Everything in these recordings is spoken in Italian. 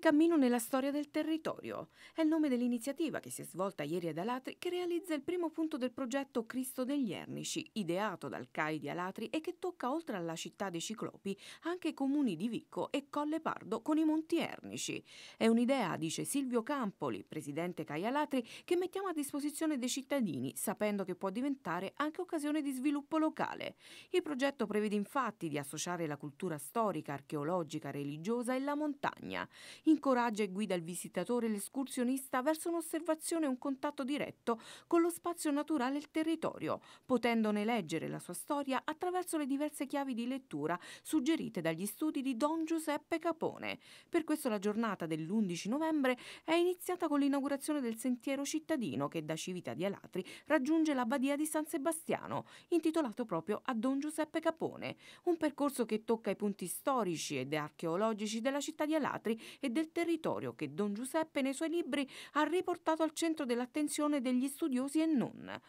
In cammino nella storia del territorio è il nome dell'iniziativa che si è svolta ieri ad Alatri che realizza il primo punto del progetto Cristo degli Ernici, ideato dal CAI di Alatri e che tocca oltre alla città dei Ciclopi anche i comuni di Vicco e Colle Pardo con i Monti Ernici. È un'idea, dice Silvio Campoli, presidente CAI Alatri, che mettiamo a disposizione dei cittadini, sapendo che può diventare anche occasione di sviluppo locale. Il progetto prevede infatti di associare la cultura storica, archeologica, religiosa e la montagna incoraggia e guida il visitatore e l'escursionista verso un'osservazione e un contatto diretto con lo spazio naturale e il territorio, potendone leggere la sua storia attraverso le diverse chiavi di lettura suggerite dagli studi di Don Giuseppe Capone. Per questo la giornata dell'11 novembre è iniziata con l'inaugurazione del sentiero cittadino che da Civita di Alatri raggiunge la badia di San Sebastiano, intitolato proprio a Don Giuseppe Capone, un percorso che tocca i punti storici ed archeologici della città di Alatri e del del territorio che Don Giuseppe nei suoi libri ha riportato al centro dell'attenzione degli studiosi e non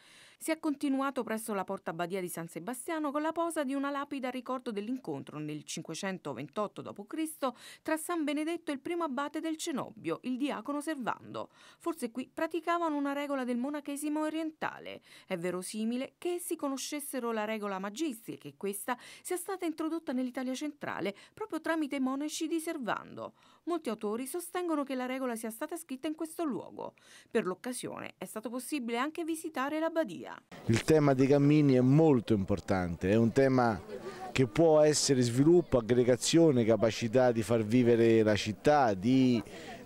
si è continuato presso la porta Badia di San Sebastiano con la posa di una lapida a ricordo dell'incontro nel 528 d.C. tra San Benedetto e il primo abate del Cenobbio, il diacono Servando. Forse qui praticavano una regola del monachesimo orientale. È verosimile che essi conoscessero la regola magistri e che questa sia stata introdotta nell'Italia centrale proprio tramite i monaci di Servando. Molti autori sostengono che la regola sia stata scritta in questo luogo. Per l'occasione è stato possibile anche visitare la Badia Italia. Il tema dei cammini è molto importante, è un tema che può essere sviluppo, aggregazione, capacità di far vivere la città, di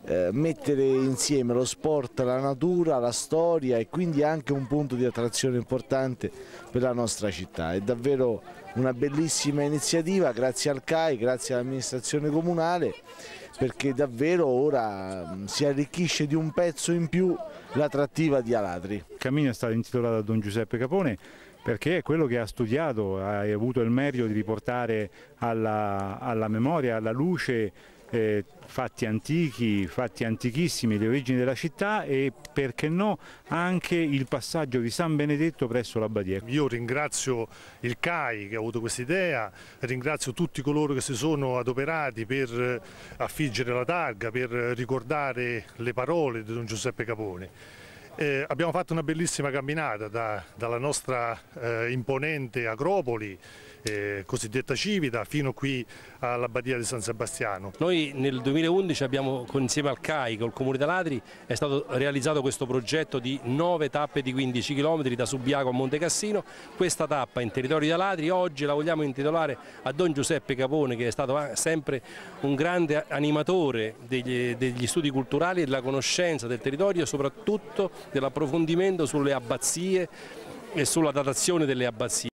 eh, mettere insieme lo sport, la natura, la storia e quindi anche un punto di attrazione importante per la nostra città. È davvero una bellissima iniziativa, grazie al CAI, grazie all'amministrazione comunale, perché davvero ora mm, si arricchisce di un pezzo in più l'attrattiva di Alatri. Cammino è stato intitolato a Don Giuseppe Capone perché è quello che ha studiato, ha avuto il merito di riportare alla, alla memoria, alla luce eh, fatti antichi, fatti antichissimi, le origini della città e perché no anche il passaggio di San Benedetto presso l'Abbadia. Io ringrazio il CAI che ha avuto questa idea, ringrazio tutti coloro che si sono adoperati per eh, affiggere la targa, per ricordare le parole di Don Giuseppe Capone. Eh, abbiamo fatto una bellissima camminata da, dalla nostra eh, imponente Acropoli, eh, cosiddetta Civita, fino qui all'Abbadia di San Sebastiano. Noi nel 2011 abbiamo, insieme al CAI, col Comune d'Alatri, è stato realizzato questo progetto di 9 tappe di 15 km da Subiaco a Monte Cassino. Questa tappa in territorio di Alatri oggi la vogliamo intitolare a Don Giuseppe Capone che è stato eh, sempre un grande animatore degli, degli studi culturali e della conoscenza del territorio, e soprattutto dell'approfondimento sulle abbazie e sulla datazione delle abbazie.